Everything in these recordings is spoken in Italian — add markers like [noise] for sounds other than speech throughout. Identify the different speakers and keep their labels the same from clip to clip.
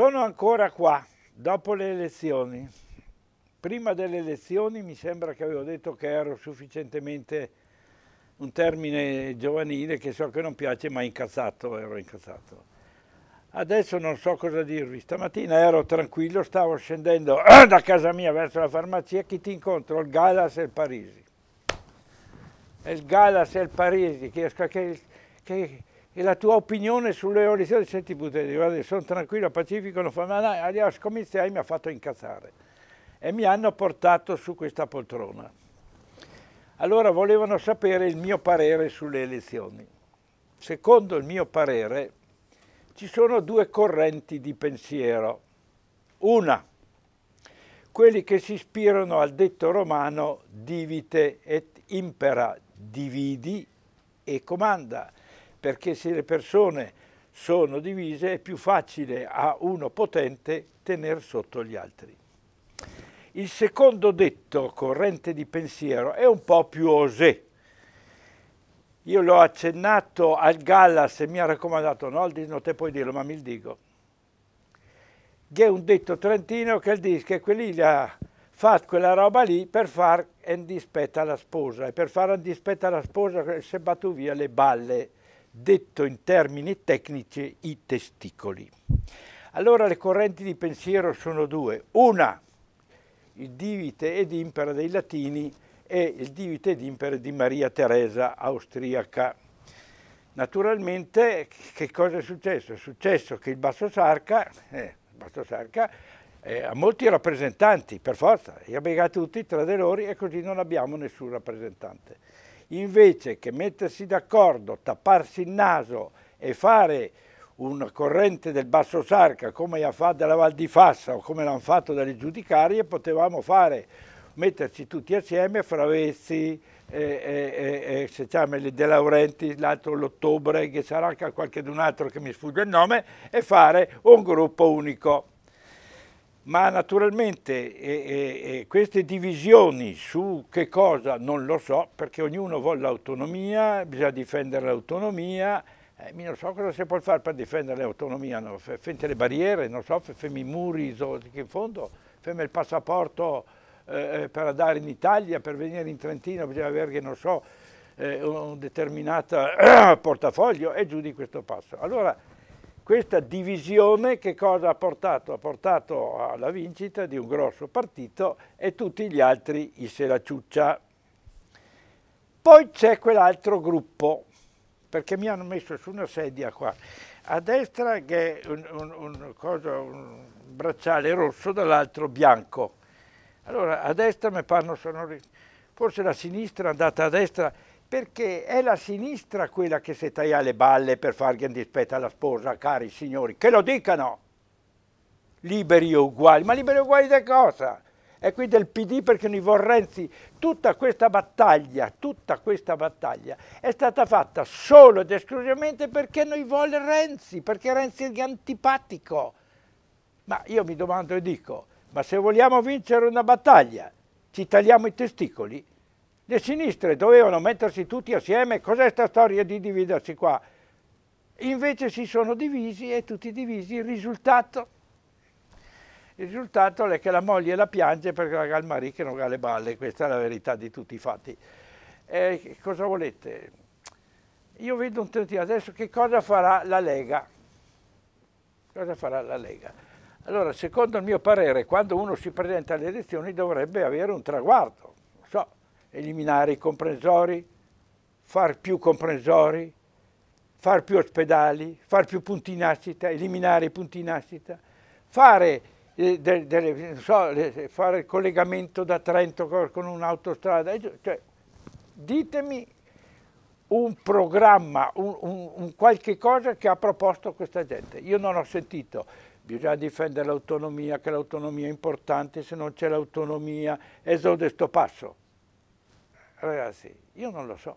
Speaker 1: Sono ancora qua, dopo le elezioni. Prima delle elezioni mi sembra che avevo detto che ero sufficientemente un termine giovanile che so che non piace, ma incazzato, ero incazzato. Adesso non so cosa dirvi. Stamattina ero tranquillo, stavo scendendo [clears throat] da casa mia verso la farmacia, chi ti incontro? Il Galas e il Parisi. Il Galas e il Parisi, che, che, che e la tua opinione sulle elezioni, senti Butelli, sono tranquillo, pacifico, non fa male, alias Comiziai mi ha fatto incazzare e mi hanno portato su questa poltrona. Allora volevano sapere il mio parere sulle elezioni. Secondo il mio parere ci sono due correnti di pensiero. Una, quelli che si ispirano al detto romano divite et impera, dividi e comanda perché se le persone sono divise è più facile a uno potente tenere sotto gli altri. Il secondo detto, corrente di pensiero, è un po' più osé. Io l'ho accennato al Gallas e mi ha raccomandato, no, il non te puoi dirlo, ma mi dico. Che è un detto trentino che il disco è quelli lì fatto quella roba lì per far andispetta alla sposa e per far andispetta alla sposa si è battuto via le balle detto in termini tecnici i testicoli. Allora le correnti di pensiero sono due. Una, il divite ed impera dei latini e il divite ed impera di Maria Teresa austriaca. Naturalmente che cosa è successo? È successo che il Basso Sarca, eh, Basso Sarca eh, ha molti rappresentanti, per forza, li ha begati tutti tra di loro e così non abbiamo nessun rappresentante invece che mettersi d'accordo, tapparsi il naso e fare una corrente del Basso Sarca come la fa della Val di Fassa o come l'hanno fatto dalle giudicarie, potevamo fare, metterci tutti assieme, Fravezzi, eh, eh, eh, eh De Laurenti, l'altro l'ottobre, che sarà anche qualche altro che mi sfugge il nome, e fare un gruppo unico ma naturalmente eh, eh, queste divisioni su che cosa non lo so, perché ognuno vuole l'autonomia, bisogna difendere l'autonomia, eh, non so cosa si può fare per difendere l'autonomia, no? fente le barriere, non so, fermi i muri, so, in fondo, fermi il passaporto eh, eh, per andare in Italia, per venire in Trentino, bisogna avere, che non so, eh, un determinato [clears throat] portafoglio e giù di questo passo. Allora, questa divisione che cosa ha portato? Ha portato alla vincita di un grosso partito e tutti gli altri i se la ciuccia. Poi c'è quell'altro gruppo, perché mi hanno messo su una sedia qua, a destra che è un, un, un, un bracciale rosso, dall'altro bianco. Allora a destra mi fanno sonori. Forse la sinistra è andata a destra perché è la sinistra quella che si taglia le balle per fargli un dispetto alla sposa, cari signori, che lo dicano! Liberi e uguali, ma liberi e uguali da cosa? E qui del PD perché noi Renzi, tutta questa battaglia, tutta questa battaglia è stata fatta solo ed esclusivamente perché noi vuole Renzi, perché Renzi è antipatico. Ma io mi domando e dico, ma se vogliamo vincere una battaglia, ci tagliamo i testicoli? Le sinistre dovevano mettersi tutti assieme, cos'è questa storia di dividersi qua? Invece si sono divisi e tutti divisi, il risultato, il risultato è che la moglie la piange perché la Galmarì che non ha le balle, questa è la verità di tutti i fatti. Eh, cosa volete? Io vedo un tentativo adesso che cosa farà la Lega? Cosa farà la Lega? Allora, secondo il mio parere, quando uno si presenta alle elezioni dovrebbe avere un traguardo eliminare i comprensori, far più comprensori, far più ospedali, far più punti in nascita, eliminare i punti in nascita, fare, eh, delle, delle, so, fare il collegamento da Trento con un'autostrada. Cioè, ditemi un programma, un, un, un, qualche cosa che ha proposto questa gente. Io non ho sentito, bisogna difendere l'autonomia, che l'autonomia è importante, se non c'è l'autonomia esodo sto passo. Ragazzi, io non lo so.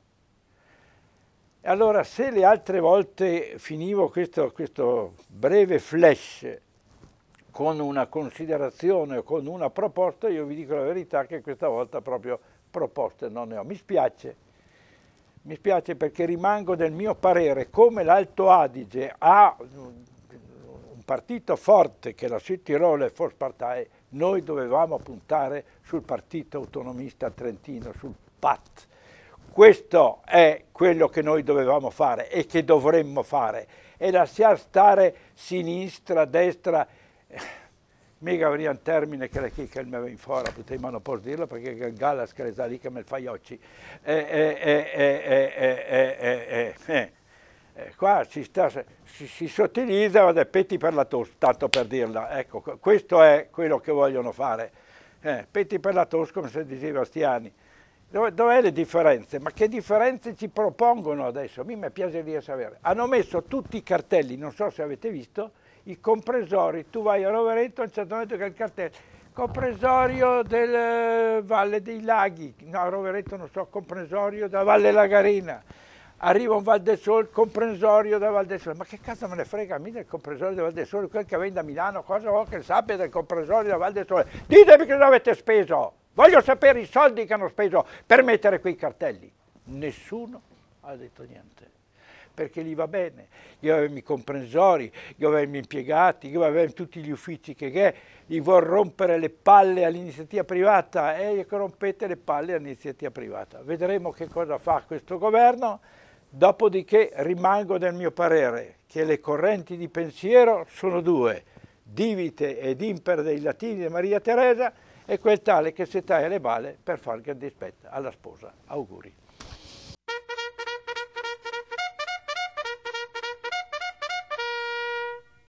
Speaker 1: Allora, se le altre volte finivo questo, questo breve flash con una considerazione o con una proposta, io vi dico la verità che questa volta proprio proposte non ne ho. Mi spiace, mi spiace perché rimango del mio parere, come l'Alto Adige ha un partito forte che è la Südtiroler Volkspartei, noi dovevamo puntare sul partito autonomista trentino, sul pat. Questo è quello che noi dovevamo fare e che dovremmo fare e lasciar stare sinistra, destra, eh, mica veniva un termine che la chicca mi aveva in fora, potevamo non posso dirlo perché il Gallas che le sa lì che me faiocci. Qua si, sta, si, si sottilizza dei petti per la tosse, tanto per dirla, ecco, questo è quello che vogliono fare. Eh, petti per la tosse come si diceva Stiani. Dov'è dov le differenze? Ma che differenze ci propongono adesso? A me piacerebbe sapere. Hanno messo tutti i cartelli, non so se avete visto, i compresori. Tu vai a Rovereto, a un certo momento che il cartello compresorio del eh, Valle dei Laghi, no, Rovereto non so, compresorio da Valle Lagarina. Arriva un Val del Sol, comprensorio da Val del Sol. Ma che cazzo me ne frega a me del comprensorio da Val del Sol? Quel che vende a Milano, cosa vuoi che sappia del comprensorio da Val del Sol? Ditemi che l'avete speso! Voglio sapere i soldi che hanno speso per mettere quei cartelli. Nessuno ha detto niente, perché gli va bene. Io avevo i comprensori, gli io avevo gli impiegati, io avevo tutti gli uffici che, che gli vuol rompere le palle all'iniziativa privata e eh, rompete le palle all'iniziativa privata. Vedremo che cosa fa questo governo. Dopodiché rimango del mio parere che le correnti di pensiero sono due, Divite ed Imper dei Latini di Maria Teresa e quel tale che si trae le balle per far che dispetta alla sposa. Auguri.